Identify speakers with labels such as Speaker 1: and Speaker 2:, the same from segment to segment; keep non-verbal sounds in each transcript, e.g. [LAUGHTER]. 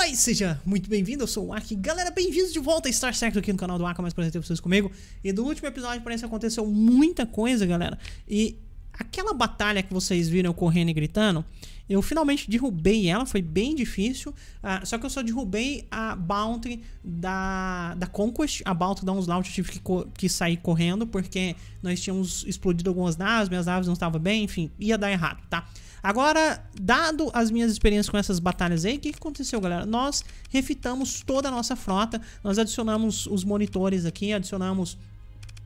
Speaker 1: Olá e seja muito bem-vindo, eu sou o Aki. Galera, bem-vindos de volta a Star Sector aqui no canal do Aki, mais prazer ter vocês comigo. E do último episódio parece que aconteceu muita coisa, galera. E aquela batalha que vocês viram eu correndo e gritando, eu finalmente derrubei ela, foi bem difícil. Uh, só que eu só derrubei a Bounty da, da Conquest. A Bounty da Onslaught eu tive que, que sair correndo, porque nós tínhamos explodido algumas naves, minhas naves não estavam bem, enfim, ia dar errado, tá? Agora, dado as minhas experiências com essas batalhas aí, o que, que aconteceu, galera? Nós refitamos toda a nossa frota, nós adicionamos os monitores aqui, adicionamos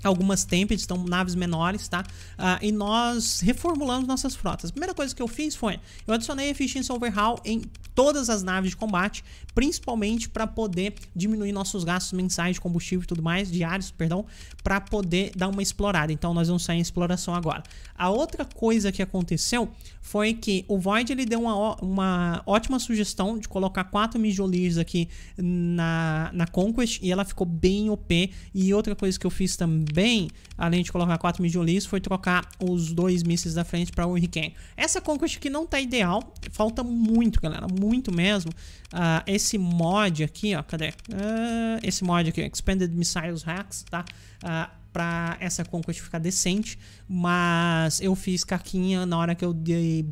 Speaker 1: algumas tempestades, estão naves menores, tá? Uh, e nós reformulamos nossas frotas. A primeira coisa que eu fiz foi, eu adicionei Efficiency Overhaul em todas as naves de combate, principalmente para poder diminuir nossos gastos mensais de combustível e tudo mais, diários, perdão, para poder dar uma explorada. Então nós vamos sair em exploração agora. A outra coisa que aconteceu foi que o Void ele deu uma, uma ótima sugestão de colocar quatro mijolis aqui na, na Conquest e ela ficou bem OP. E outra coisa que eu fiz também, além de colocar quatro mijolis, foi trocar os dois mísseis da frente para o Hurricane. Essa Conquest aqui não tá ideal, falta muito, galera, muito mesmo. Uh, esse esse mod aqui, ó, cadê? Uh, esse mod aqui, Expanded Missiles Hacks, tá? Uh, ah, para essa Conquest ficar decente, mas eu fiz caquinha na hora que eu dei...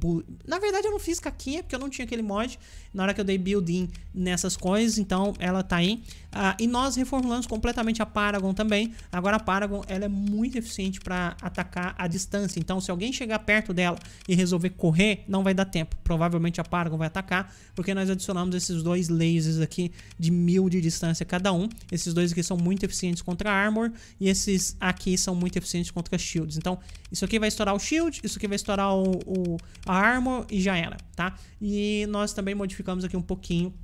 Speaker 1: Na verdade eu não fiz caquinha porque eu não tinha aquele mod, na hora que eu dei build-in nessas coisas, então ela tá aí. Ah, e nós reformulamos completamente a Paragon também. Agora a Paragon ela é muito eficiente para atacar a distância. Então, se alguém chegar perto dela e resolver correr, não vai dar tempo. Provavelmente a Paragon vai atacar, porque nós adicionamos esses dois lasers aqui de mil de distância cada um. Esses dois aqui são muito eficientes contra armor e esses aqui são muito eficientes contra shields. Então, isso aqui vai estourar o shield, isso aqui vai estourar o, o a armor e já era, tá? E nós também modificamos aqui um pouquinho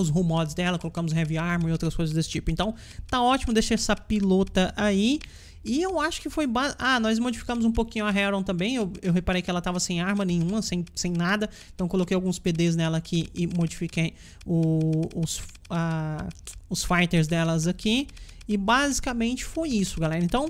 Speaker 1: os mods dela, colocamos heavy armor e outras coisas desse tipo. Então, tá ótimo, deixa essa pilota aí. E eu acho que foi... Ah, nós modificamos um pouquinho a Heron também. Eu, eu reparei que ela tava sem arma nenhuma, sem, sem nada. Então, coloquei alguns PDs nela aqui e modifiquei o, os, os fighters delas aqui. E basicamente foi isso, galera. Então,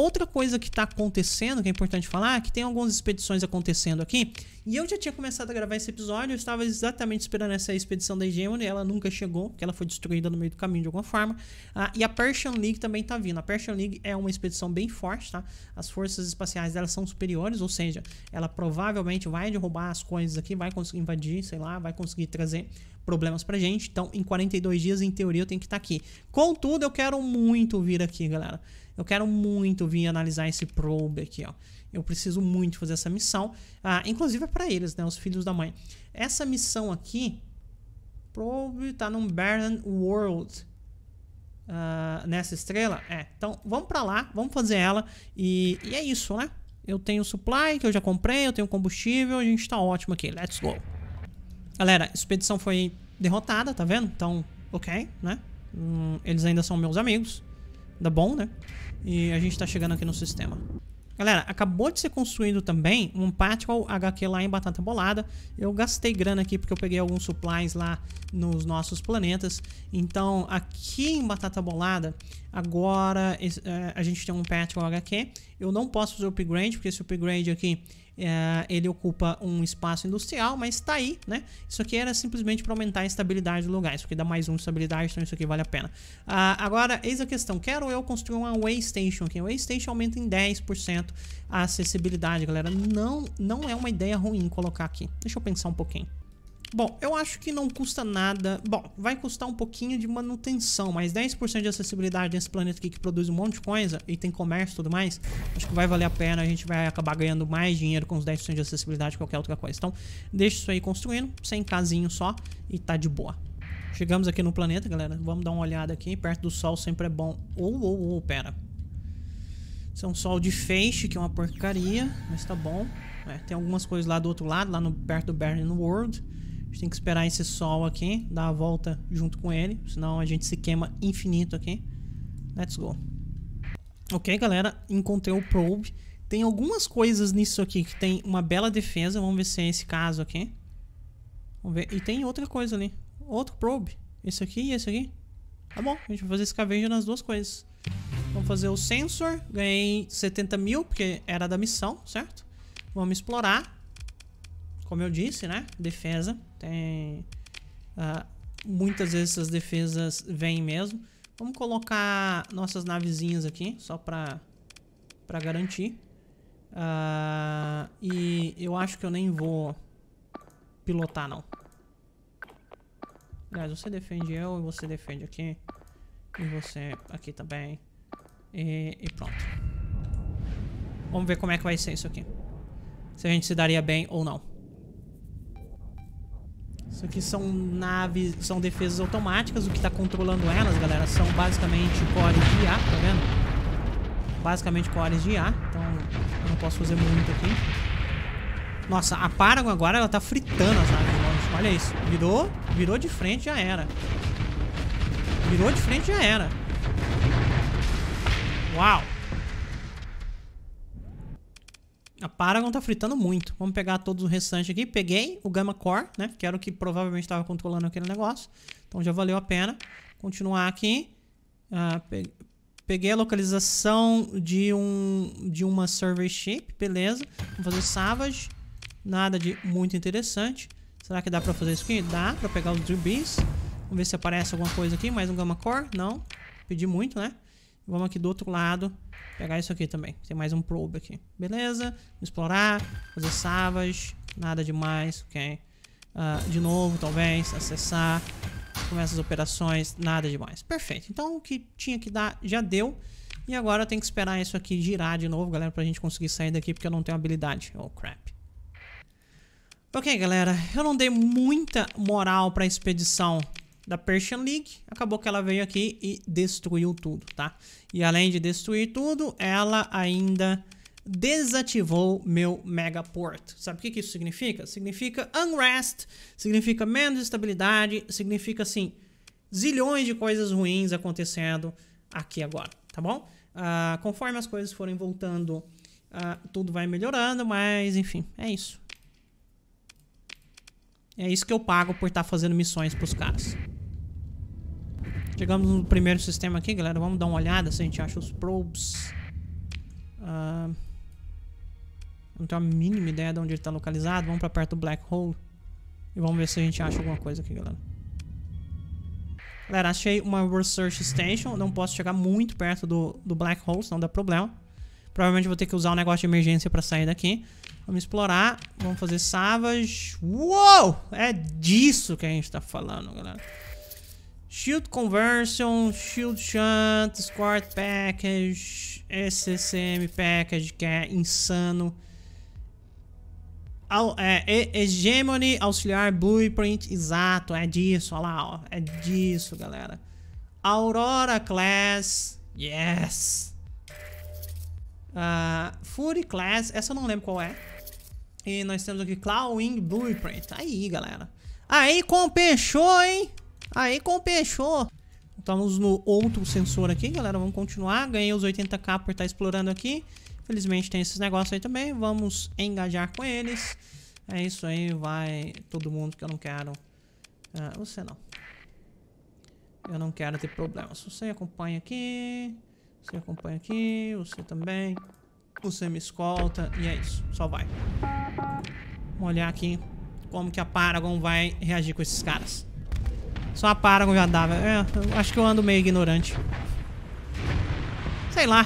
Speaker 1: Outra coisa que está acontecendo, que é importante falar, é que tem algumas expedições acontecendo aqui, e eu já tinha começado a gravar esse episódio, eu estava exatamente esperando essa expedição da Hegemony, ela nunca chegou, porque ela foi destruída no meio do caminho de alguma forma, ah, e a Persian League também está vindo. A Persian League é uma expedição bem forte, tá? As forças espaciais dela são superiores, ou seja, ela provavelmente vai derrubar as coisas aqui, vai conseguir invadir, sei lá, vai conseguir trazer problemas pra gente, então em 42 dias, em teoria, eu tenho que estar tá aqui. Contudo, eu quero muito vir aqui, galera. Eu quero muito vir analisar esse probe aqui, ó. Eu preciso muito fazer essa missão. Ah, inclusive é para eles, né? Os filhos da mãe. Essa missão aqui, probe tá num Barren World. Uh, nessa estrela? É. Então, vamos para lá, vamos fazer ela. E, e é isso, né? Eu tenho supply, que eu já comprei, eu tenho combustível, a gente tá ótimo aqui. Let's go. Galera, a expedição foi derrotada, tá vendo? Então, ok, né? Hum, eles ainda são meus amigos. Ainda bom, né? E a gente está chegando aqui no sistema. Galera, acabou de ser construído também um Practical HQ lá em Batata Bolada. Eu gastei grana aqui porque eu peguei alguns supplies lá nos nossos planetas. Então, aqui em Batata Bolada, agora eh, a gente tem um Practical HQ. Eu não posso fazer upgrade, porque esse upgrade aqui é, ele ocupa um espaço industrial, mas tá aí, né? Isso aqui era simplesmente para aumentar a estabilidade do lugar. Isso aqui dá mais um estabilidade, então isso aqui vale a pena. Ah, agora, eis a questão. Quero eu construir uma Waystation aqui. A Waystation aumenta em 10% a acessibilidade, galera. Não, não é uma ideia ruim colocar aqui. Deixa eu pensar um pouquinho. Bom, eu acho que não custa nada. Bom, vai custar um pouquinho de manutenção, mas 10% de acessibilidade nesse planeta aqui que produz um monte de coisa e tem comércio e tudo mais, acho que vai valer a pena. A gente vai acabar ganhando mais dinheiro com os 10% de acessibilidade que qualquer outra coisa. Então, deixa isso aí construindo, sem casinho só e tá de boa. Chegamos aqui no planeta, galera. Vamos dar uma olhada aqui. Perto do sol sempre é bom. Ou, oh, ou, oh, ou, oh, pera. Isso é um sol de feixe, que é uma porcaria, mas tá bom. É, tem algumas coisas lá do outro lado, lá no, perto do Barren World gente tem que esperar esse sol aqui, dar a volta junto com ele, senão a gente se queima infinito aqui. Let's go. Ok, galera, encontrei o probe. Tem algumas coisas nisso aqui que tem uma bela defesa. Vamos ver se é esse caso aqui. Vamos ver. E tem outra coisa ali. Outro probe. Esse aqui e esse aqui. Tá bom, a gente vai fazer escaveja nas duas coisas. Vamos fazer o sensor. Ganhei 70 mil, porque era da missão, certo? Vamos explorar. Como eu disse, né? Defesa. Tem, uh, muitas vezes essas defesas vêm mesmo. Vamos colocar nossas navezinhas aqui, só pra, para garantir. Uh, e eu acho que eu nem vou pilotar, não. Aliás, você defende eu e você defende aqui. E você aqui também. E, e, pronto. Vamos ver como é que vai ser isso aqui. Se a gente se daria bem ou não. Isso aqui são naves, são defesas automáticas. O que está controlando elas, galera, são basicamente cores de IA, tá vendo? Basicamente cores de IA. Então, eu não posso fazer muito aqui. Nossa, a Paragon agora, ela tá fritando as naves, Olha isso. Virou, virou de frente, já era. Virou de frente, já era. Uau. A Paragon tá fritando muito. Vamos pegar todos os restantes aqui. Peguei o Gamma Core, né? Que era o que provavelmente estava controlando aquele negócio. Então já valeu a pena. Continuar aqui. Ah, peguei a localização de, um, de uma server ship. Beleza. Vamos fazer Savage. Nada de muito interessante. Será que dá pra fazer isso aqui? Dá pra pegar os Dribbees. Vamos ver se aparece alguma coisa aqui. Mais um Gamma Core. Não. Pedi muito, né? Vamos aqui do outro lado pegar isso aqui também. Tem mais um probe aqui. Beleza. Explorar. Fazer savas. Nada demais. Ok. Uh, de novo, talvez. Acessar. Começa as operações. Nada demais. Perfeito. Então, o que tinha que dar já deu. E agora eu tenho que esperar isso aqui girar de novo, galera, pra gente conseguir sair daqui, porque eu não tenho habilidade. Oh, crap. Ok, galera, eu não dei muita moral pra expedição da Persian League. Acabou que ela veio aqui e destruiu tudo, tá? E além de destruir tudo, ela ainda desativou meu Megaport. Sabe o que, que isso significa? Significa unrest, significa menos estabilidade, significa, assim, zilhões de coisas ruins acontecendo aqui agora, tá bom? Uh, conforme as coisas forem voltando, uh, tudo vai melhorando, mas, enfim, é isso. É isso que eu pago por estar tá fazendo missões pros caras. Chegamos no primeiro sistema aqui, galera. Vamos dar uma olhada se a gente acha os probes. Uh, não tenho a mínima ideia de onde ele está localizado. Vamos para perto do Black Hole. E vamos ver se a gente acha alguma coisa aqui, galera. Galera, achei uma Research Station. Não posso chegar muito perto do, do Black Hole, senão dá problema. Provavelmente vou ter que usar um negócio de emergência para sair daqui. Vamos explorar. Vamos fazer Savage. Uou! É disso que a gente está falando, galera. Shield Conversion, Shield Shunt, Squad Package, SCM Package, que é insano. Al, é, hegemony, Auxiliar, Blueprint, exato, é disso, olha lá, ó, é disso, galera. Aurora Class, yes. Uh, Fury Class, essa eu não lembro qual é. E nós temos aqui Clawing Blueprint, aí, galera. Aí compensou, hein? Aí compensou. Estamos no outro sensor aqui, galera. Vamos continuar. Ganhei os 80k por estar tá explorando aqui. Felizmente tem esses negócios aí também. Vamos engajar com eles. É isso aí, vai todo mundo que eu não quero. Ah, você não. Eu não quero ter problemas. Você acompanha aqui. Você acompanha aqui. Você também. Você me escolta. E é isso. Só vai. Vamos olhar aqui como que a Paragon vai reagir com esses caras. Só a Paragon já dá, é, acho que eu ando meio ignorante. Sei lá.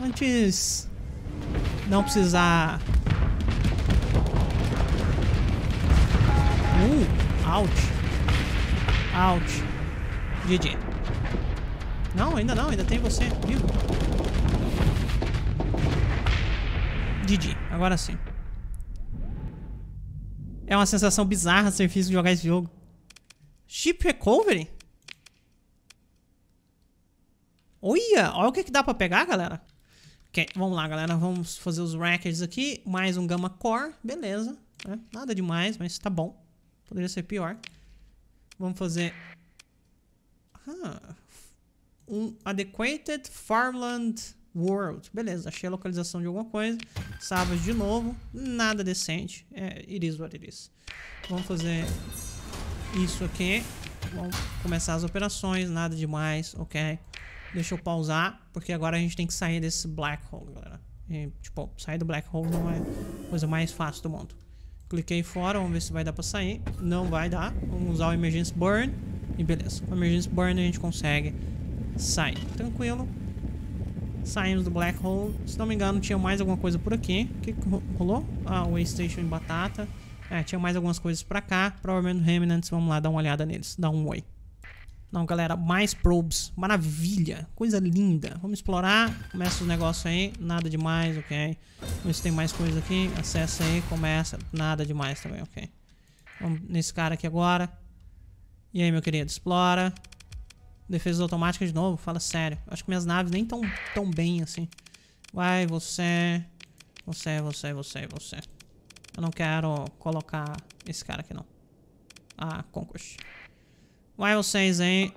Speaker 1: Antes... Não precisar... Uh, out. Out. GG. Não, ainda não, ainda tem você vivo. GG, agora sim. É uma sensação bizarra ser difícil jogar esse jogo. Ship Recovery? Olha, olha o que, é que dá pra pegar, galera. Okay, vamos lá, galera. Vamos fazer os rackets aqui. Mais um Gamma Core. Beleza. É, nada demais, mas tá bom. Poderia ser pior. Vamos fazer... Ah, um Adequated Farmland World. Beleza, achei a localização de alguma coisa. Savage de novo. Nada decente. É, it is what it is. Vamos fazer isso aqui. Vamos começar as operações, nada demais, ok? Deixa eu pausar, porque agora a gente tem que sair desse black hole, galera. E, tipo, sair do black hole não é a coisa mais fácil do mundo. Cliquei fora, vamos ver se vai dar pra sair. Não vai dar. Vamos usar o Emergency Burn. E beleza. Com o Emergency Burn a gente consegue sair. Tranquilo. Saímos do Black Hole. Se não me engano, tinha mais alguma coisa por aqui. O que rolou? Ah, Waystation em batata. É, tinha mais algumas coisas pra cá. Provavelmente Remnants, vamos lá dar uma olhada neles. Dar um oi. Não, galera, mais probes. Maravilha. Coisa linda. Vamos explorar. Começa os negócios aí. Nada demais, ok. Vamos se tem mais coisa aqui. Acessa aí. Começa. Nada demais também, ok. Vamos nesse cara aqui agora. E aí, meu querido? Explora. Defesa automática de novo? Fala sério. Acho que minhas naves nem tão, tão bem assim. Vai, você. Você, você, você, você. Eu não quero colocar esse cara aqui, não. Ah, concurso. Vai vocês aí.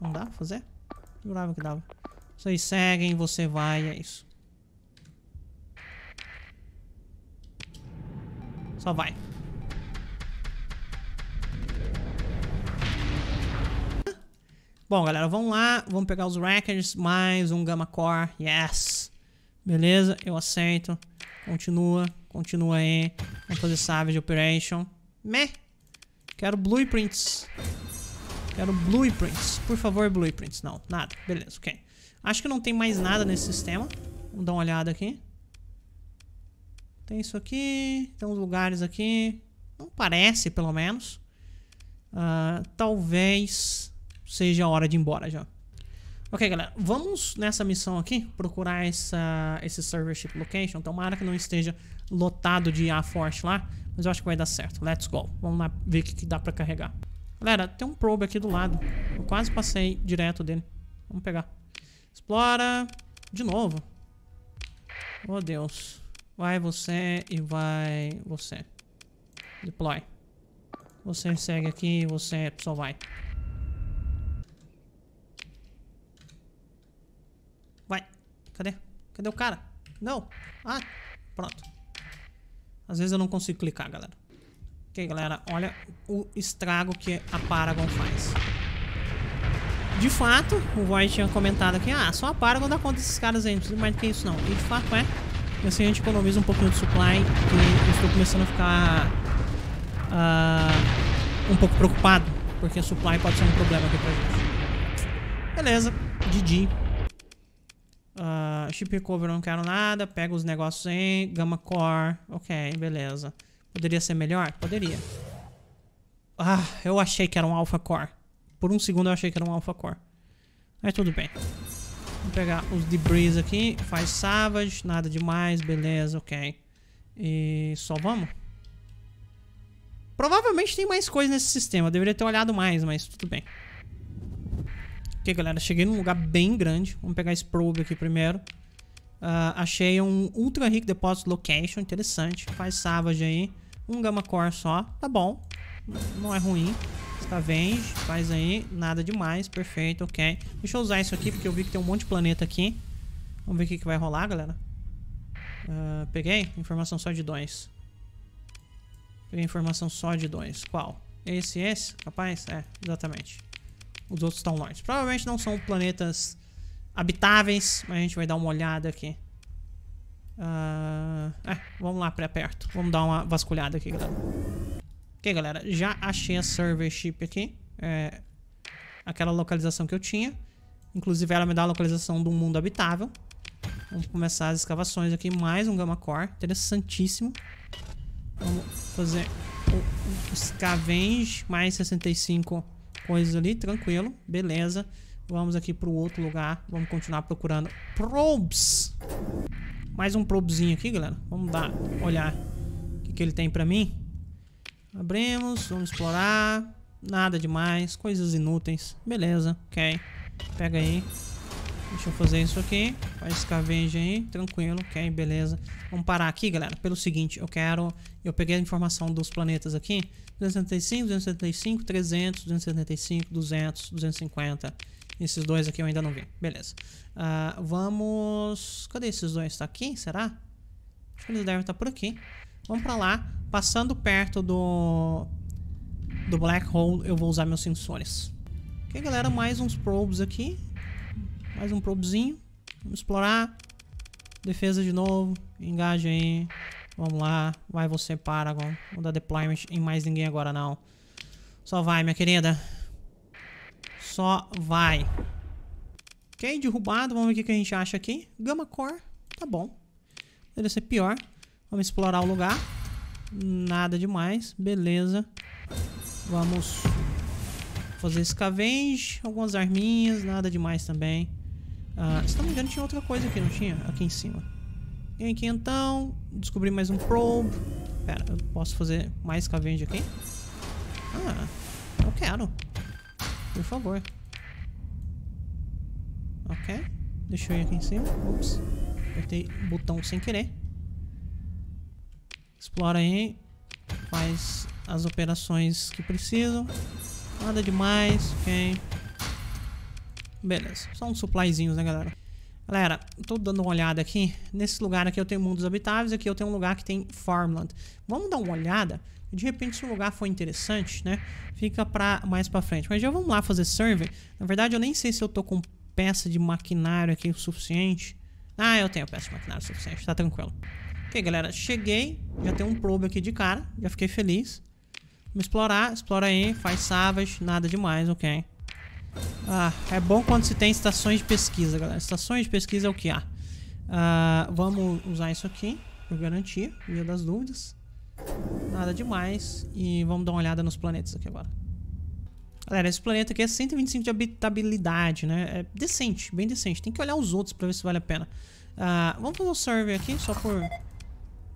Speaker 1: Não dá pra fazer? Jurava que dava. Vocês seguem, você vai, é isso. Só vai. Bom, galera, vamos lá. Vamos pegar os records. Mais um Gamma Core. Yes! Beleza, eu aceito. Continua, continua aí. Vamos fazer Savage Operation. Meh. Quero blueprints. Quero blueprints. Por favor, blueprints. Não, nada. Beleza, ok. Acho que não tem mais nada nesse sistema. Vamos dar uma olhada aqui. Tem isso aqui. Tem uns lugares aqui. Não parece, pelo menos. Uh, talvez seja a hora de ir embora já. Ok, galera, vamos nessa missão aqui procurar essa, esse server ship location. Tomara que não esteja lotado de A-Force lá, mas eu acho que vai dar certo. Let's go. Vamos lá ver o que, que dá pra carregar. Galera, tem um probe aqui do lado. Eu quase passei direto dele. Vamos pegar. Explora. De novo. Oh, Deus. Vai você e vai você. Deploy. Você segue aqui, você só vai. Cadê? Cadê o cara? Não. Ah, pronto. Às vezes eu não consigo clicar, galera. Ok, galera, olha o estrago que a Paragon faz. De fato, o Void tinha comentado aqui, ah, só a Paragon dá conta desses caras aí, não precisa mais do que isso não. E de fato é, assim a gente economiza um pouquinho de supply, e eu estou começando a ficar uh, um pouco preocupado, porque supply pode ser um problema aqui pra gente. Beleza, Didi. Uh, chip Recover não quero nada. Pega os negócios em Gamma Core. Ok, beleza. Poderia ser melhor? Poderia. Ah, eu achei que era um Alpha Core. Por um segundo eu achei que era um Alpha Core. Mas tudo bem. Vou pegar os debris aqui. Faz Savage, nada demais, beleza, ok. E só vamos. Provavelmente tem mais coisa nesse sistema. Eu deveria ter olhado mais, mas tudo bem. Ok, galera, cheguei num lugar bem grande. Vamos pegar esse probe aqui primeiro. Uh, achei um Ultra Rick Deposit Location, interessante. Faz Savage aí. Um Gamma Core só, tá bom. Não é ruim. Está faz aí. Nada demais, perfeito, ok. Deixa eu usar isso aqui, porque eu vi que tem um monte de planeta aqui. Vamos ver o que, que vai rolar, galera. Uh, peguei? Informação só de dois. Peguei informação só de dois. Qual? Esse e esse? Capaz? É, exatamente os outros estão longe. Provavelmente não são planetas habitáveis, mas a gente vai dar uma olhada aqui. Uh, é, vamos lá pra perto. Vamos dar uma vasculhada aqui, galera. Ok, galera, já achei a Survey Ship aqui. É, aquela localização que eu tinha. Inclusive, ela me dá a localização do mundo habitável. Vamos começar as escavações aqui. Mais um Gamma Core. Interessantíssimo. Vamos fazer o, o Scavenge mais 65 coisas ali, tranquilo, beleza. Vamos aqui pro outro lugar, vamos continuar procurando probes. Mais um probezinho aqui, galera. Vamos dar, olhar o que, que ele tem pra mim. Abrimos, vamos explorar. Nada demais, coisas inúteis. Beleza, ok. Pega aí. Deixa eu fazer isso aqui. Faz scavenge aí, tranquilo, ok, beleza. Vamos parar aqui, galera, pelo seguinte, eu quero... Eu peguei a informação dos planetas aqui. 275, 275, 300, 275, 200, 250. Esses dois aqui eu ainda não vi, beleza. Uh, vamos... Cadê esses dois? Tá aqui, será? Acho que eles devem estar tá por aqui. Vamos pra lá. Passando perto do... Do Black Hole, eu vou usar meus sensores. Ok, galera, mais uns probes aqui. Mais um probezinho. Vamos explorar. Defesa de novo. Engage aí. Vamos lá. Vai você, Paragon. Vou dar deployment em mais ninguém agora, não. Só vai, minha querida. Só vai. Ok, derrubado. Vamos ver o que a gente acha aqui. Gama Core. Tá bom. Deve ser pior. Vamos explorar o lugar. Nada demais. Beleza. Vamos fazer scavenge. Algumas arminhas. Nada demais também. Ah, se não me engano, tinha outra coisa aqui, não tinha? Aqui em cima. Vem aqui então. Descobri mais um probe. Pera, eu posso fazer mais cavende aqui? Ah, eu quero. Por favor. Ok. Deixa eu ir aqui em cima. Ops. Apertei o botão sem querer. Explora aí. Faz as operações que precisam. Nada demais. Ok. Beleza, só uns supplyzinhos, né, galera? Galera, tô dando uma olhada aqui. Nesse lugar aqui eu tenho mundos habitáveis, aqui eu tenho um lugar que tem farmland. Vamos dar uma olhada? De repente, se o lugar for interessante, né? Fica pra mais pra frente. Mas já vamos lá fazer survey. Na verdade, eu nem sei se eu tô com peça de maquinário aqui o suficiente. Ah, eu tenho peça de maquinário o suficiente, tá tranquilo. Ok, galera, cheguei. Já tem um probe aqui de cara. Já fiquei feliz. Vamos explorar, explora aí, faz savage, nada demais, ok. Ah, é bom quando se tem estações de pesquisa, galera. Estações de pesquisa é o que há. Ah, ah, vamos usar isso aqui, por garantia, via das dúvidas. Nada demais. E vamos dar uma olhada nos planetas aqui agora. Galera, esse planeta aqui é 125 de habitabilidade, né? É decente, bem decente. Tem que olhar os outros pra ver se vale a pena. Ah, vamos fazer o um survey aqui, só por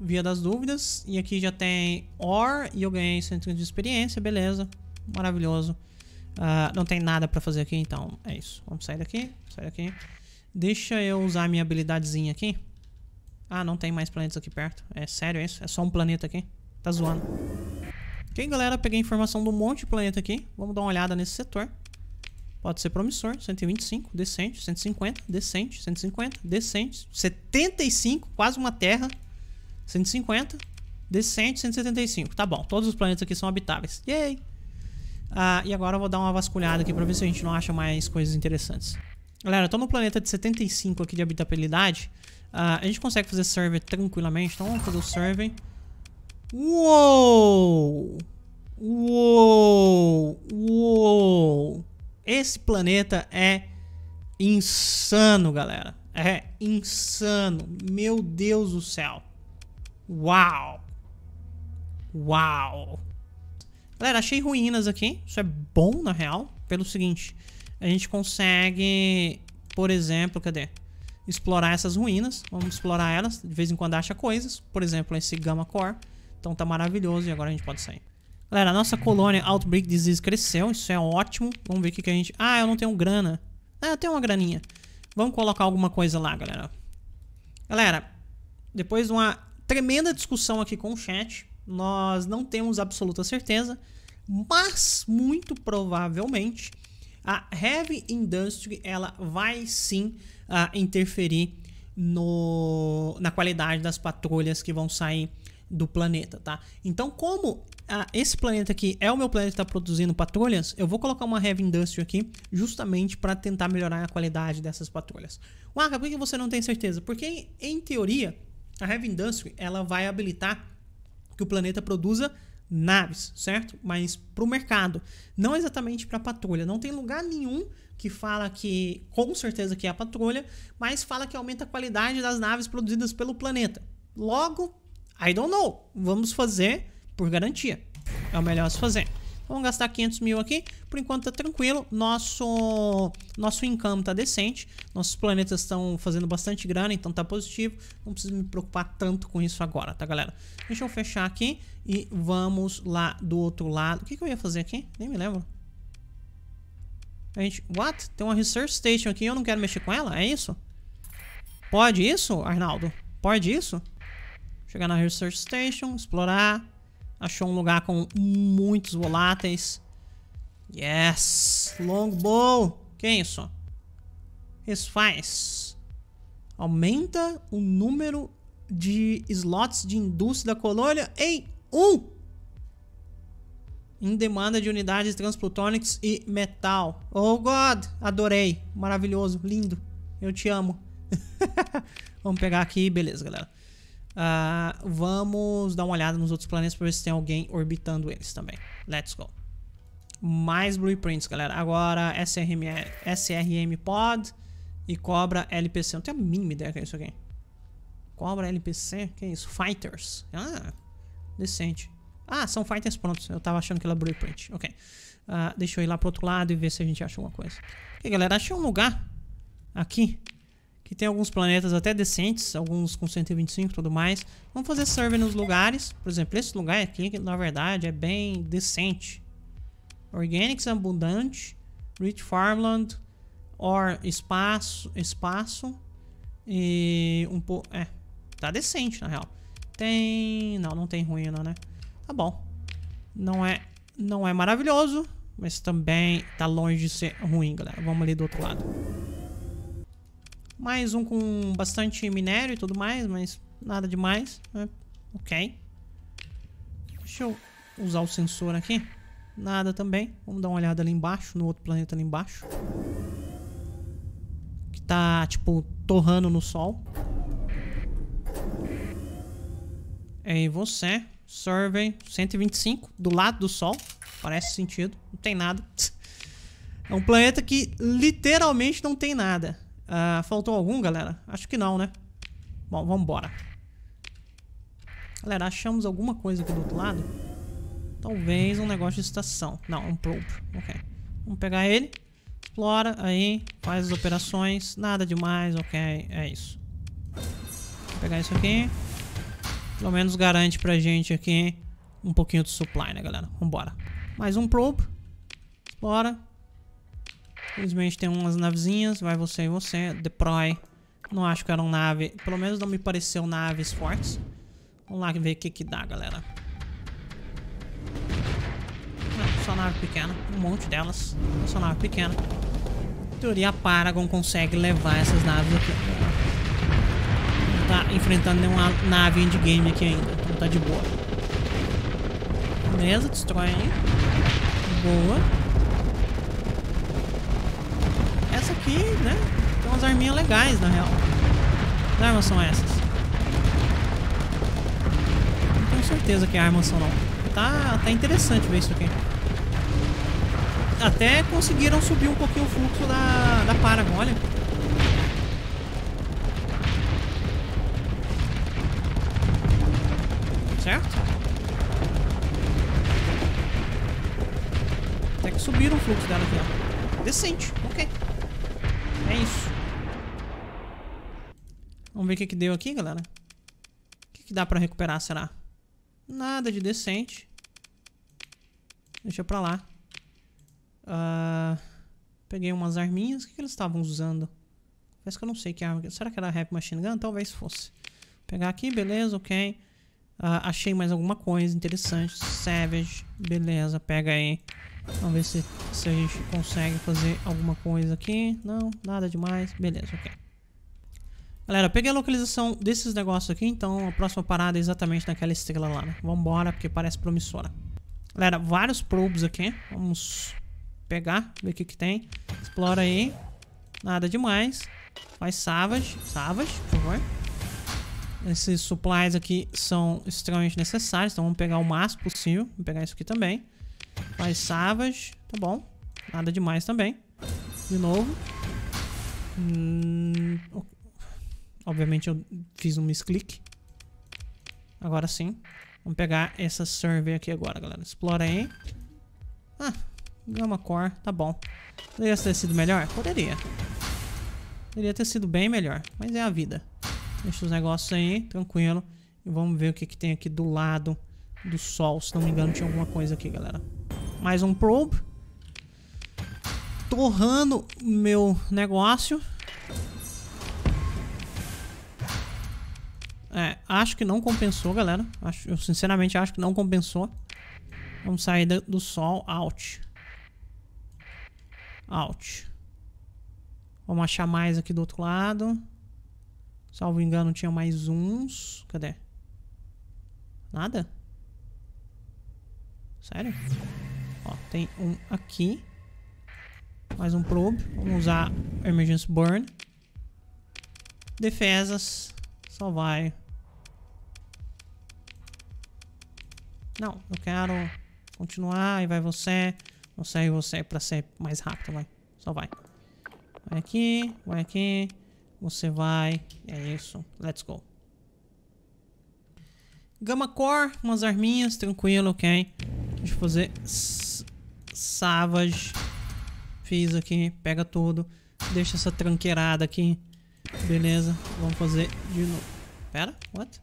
Speaker 1: via das dúvidas. E aqui já tem ore e eu ganhei 130 de experiência, beleza. Maravilhoso. Uh, não tem nada pra fazer aqui, então é isso. Vamos sair daqui, sair daqui. Deixa eu usar minha habilidadezinha aqui. Ah, não tem mais planetas aqui perto. É sério isso? É só um planeta aqui? Tá zoando. Ok, galera, peguei informação do monte de planeta aqui. Vamos dar uma olhada nesse setor. Pode ser promissor, 125, decente, 150, decente, 150, decente, 75, quase uma terra, 150, decente, 175. Tá bom, todos os planetas aqui são habitáveis. Yay! Ah, e agora eu vou dar uma vasculhada aqui pra ver se a gente não acha mais coisas interessantes. Galera, eu tô no planeta de 75 aqui de habitabilidade. Ah, a gente consegue fazer survey tranquilamente, então vamos fazer o survey. Uou! Uou! Uou! Esse planeta é insano, galera. É insano. Meu Deus do céu. Uau! Uau! Galera, achei ruínas aqui. Isso é bom, na real. Pelo seguinte, a gente consegue, por exemplo, cadê? Explorar essas ruínas. Vamos explorar elas. De vez em quando acha coisas. Por exemplo, esse Gamma Core. Então tá maravilhoso e agora a gente pode sair. Galera, a nossa colônia Outbreak Disease cresceu. Isso é ótimo. Vamos ver o que, que a gente... Ah, eu não tenho grana. Ah, eu tenho uma graninha. Vamos colocar alguma coisa lá, galera. Galera, depois de uma tremenda discussão aqui com o chat, nós não temos absoluta certeza, mas muito provavelmente a heavy industry ela vai sim uh, interferir no, na qualidade das patrulhas que vão sair do planeta, tá? Então, como ah, esse planeta aqui é o meu planeta que está produzindo patrulhas, eu vou colocar uma Heavy Industry aqui justamente para tentar melhorar a qualidade dessas patrulhas. Waka, por que você não tem certeza? Porque, em teoria, a Heavy Industry ela vai habilitar que o planeta produza naves, certo? Mas para o mercado, não exatamente para patrulha. Não tem lugar nenhum que fala que, com certeza que é a patrulha, mas fala que aumenta a qualidade das naves produzidas pelo planeta. Logo, I don't know. Vamos fazer por garantia. É o melhor se fazer. Vamos gastar 500 mil aqui. Por enquanto tá tranquilo. Nosso, nosso income tá decente. Nossos planetas estão fazendo bastante grana, então tá positivo. Não preciso me preocupar tanto com isso agora, tá, galera? Deixa eu fechar aqui e vamos lá do outro lado. O que, que eu ia fazer aqui? Nem me lembro. A gente... What? Tem uma Research Station aqui eu não quero mexer com ela? É isso? Pode isso, Arnaldo? Pode isso? Chegar na Research Station, explorar... Achou um lugar com muitos voláteis. Yes! Longbow! Que isso? Isso faz. Aumenta o número de slots de indústria da colônia em um! Em demanda de unidades transplutônicas e metal. Oh, God! Adorei! Maravilhoso, lindo. Eu te amo. [LAUGHS] Vamos pegar aqui, beleza, galera. Uh, vamos dar uma olhada nos outros planetas para ver se tem alguém orbitando eles também. Let's go. Mais blueprints, galera. Agora SRM, SRM Pod e Cobra LPC. Não tenho a mínima ideia que é isso aqui. Cobra LPC? Que é isso? Fighters. Ah, decente. Ah, são fighters prontos. Eu tava achando que era blueprint. Ok. Uh, deixa eu ir lá pro outro lado e ver se a gente acha alguma coisa. Ok, galera. Achei um lugar aqui que tem alguns planetas até decentes, alguns com 125 e tudo mais. Vamos fazer serve nos lugares. Por exemplo, esse lugar aqui, na verdade, é bem decente. Organics abundante, rich farmland, or espaço, espaço e um pouco... É, tá decente, na real. Tem... Não, não tem ruína, né? Tá bom. Não é, não é maravilhoso, mas também tá longe de ser ruim, galera. Vamos ali do outro lado. Mais um com bastante minério e tudo mais, mas nada demais. Né? Ok. Deixa eu usar o sensor aqui. Nada também. Vamos dar uma olhada ali embaixo, no outro planeta ali embaixo. Que tá, tipo, torrando no sol. É, e você, survey 125, do lado do sol. Parece sentido. Não tem nada. [LAUGHS] É um planeta que literalmente não tem nada. Uh, faltou algum, galera? Acho que não, né? Bom, vambora. Galera, achamos alguma coisa aqui do outro lado? Talvez um negócio de estação. Não, um probe. Ok. Vamos pegar ele. Explora aí. Faz as operações. Nada demais. Ok. É isso. Vou pegar isso aqui. Pelo menos garante pra gente aqui um pouquinho de supply, né, galera? Vambora. Mais um probe. Explora. Infelizmente tem umas navezinhas, vai você e você, deploy. Não acho que era uma nave, pelo menos não me pareceu naves fortes. Vamos lá ver o que que dá, galera. É, só nave pequena, um monte delas, só nave pequena. Em teoria, a Paragon consegue levar essas naves aqui. Não tá enfrentando nenhuma nave endgame aqui ainda, então tá de boa. Beleza, destrói aí. Boa. aqui, né? Tem umas arminhas legais, na real. Que armas são essas? Não tenho certeza que é armas são, não. Tá, tá interessante ver isso aqui. Até conseguiram subir um pouquinho o fluxo da, da Paragon, olha. Certo? Até que subiram o fluxo dela aqui, ó. Decente, ok. É isso. Vamos ver o que, que deu aqui, galera. O que, que dá pra recuperar, será? Nada de decente. Deixa pra lá. Uh, peguei umas arminhas. O que, que eles estavam usando? Parece que eu não sei que arma. Será que era Rap Machine Gun? Talvez fosse. Vou pegar aqui, beleza, ok. Uh, achei mais alguma coisa interessante. Savage, beleza, pega aí. Vamos ver se, se a gente consegue fazer alguma coisa aqui. Não, nada demais. Beleza, ok. Galera, eu peguei a localização desses negócios aqui, então a próxima parada é exatamente naquela estrela lá, né? Vambora, porque parece promissora. Galera, vários probes aqui. Vamos pegar, ver o que que tem. Explora aí. Nada demais. Faz savage. Savage, por favor. Esses supplies aqui são extremamente necessários, então vamos pegar o máximo possível. Vou pegar isso aqui também. Mais Savage. Tá bom. Nada demais também. De novo. Hum, obviamente eu fiz um misclick. Agora sim. Vamos pegar essa survey aqui agora, galera. Explora aí. Ah, Gama Core, tá bom. Poderia ter sido melhor? Poderia. Poderia ter sido bem melhor, mas é a vida. Deixa os negócios aí, tranquilo. E vamos ver o que, que tem aqui do lado do sol. Se não me engano, tinha alguma coisa aqui, galera mais um probe. Torrando meu negócio. É, acho que não compensou, galera. Acho, eu sinceramente acho que não compensou. Vamos sair do, do sol. Out. Out. Vamos achar mais aqui do outro lado. Salvo engano, tinha mais uns. Cadê? Nada? Sério? Ó, tem um aqui. Mais um probe. Vamos usar Emergency Burn. Defesas. Só vai. Não, eu quero continuar. E vai você. Você e você pra ser mais rápido, vai. Só vai. Vai aqui, vai aqui. Você vai. É isso. Let's go. Gama Core, umas arminhas, tranquilo, ok? Deixa eu fazer Savage. Fiz aqui, pega tudo. Deixa essa tranqueirada aqui. Beleza, vamos fazer de novo. Pera, what?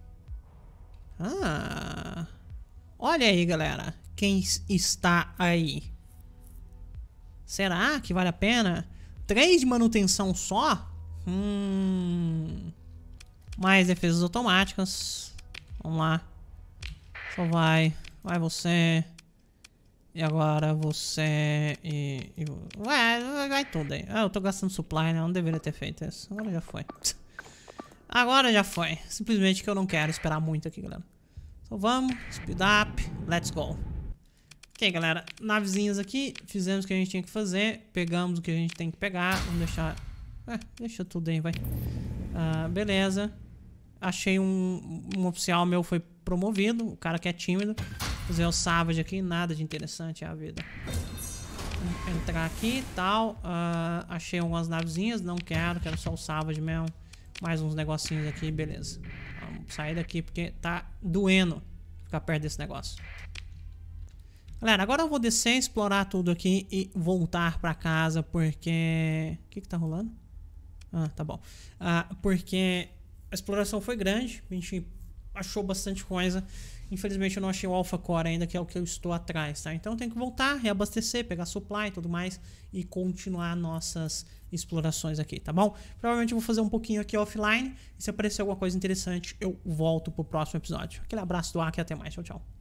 Speaker 1: Ah... Olha aí, galera. Quem está aí? Será que vale a pena? três de manutenção só? Hum... Mais defesas automáticas. Vamos lá. Só vai. Vai você. E agora você e... e ué, vai tudo aí. Ah, eu tô gastando supply, né? Eu não deveria ter feito isso. Agora já foi. Agora já foi. Simplesmente que eu não quero esperar muito aqui, galera. Então vamos, speed up, let's go. Ok, galera, navezinhas aqui, fizemos o que a gente tinha que fazer, pegamos o que a gente tem que pegar, vamos deixar... É, deixa tudo aí, vai. Ah, beleza. Achei um, um oficial meu foi promovido, o cara que é tímido. Fazer é o Savage aqui, nada de interessante é a vida. entrar aqui e tal. Uh, achei algumas navezinhas, não quero, quero só o Savage mesmo. Mais uns negocinhos aqui, beleza. Vamos sair daqui porque tá doendo ficar perto desse negócio. Galera, agora eu vou descer, explorar tudo aqui e voltar pra casa porque... O que que tá rolando? Ah, tá bom. Uh, porque a exploração foi grande, a gente achou bastante coisa. Infelizmente eu não achei o Alpha Core ainda, que é o que eu estou atrás, tá? Então eu tenho que voltar, reabastecer, pegar supply e tudo mais e continuar nossas explorações aqui, tá bom? Provavelmente eu vou fazer um pouquinho aqui offline e se aparecer alguma coisa interessante eu volto pro próximo episódio. Aquele abraço do ar e até mais. Tchau, tchau.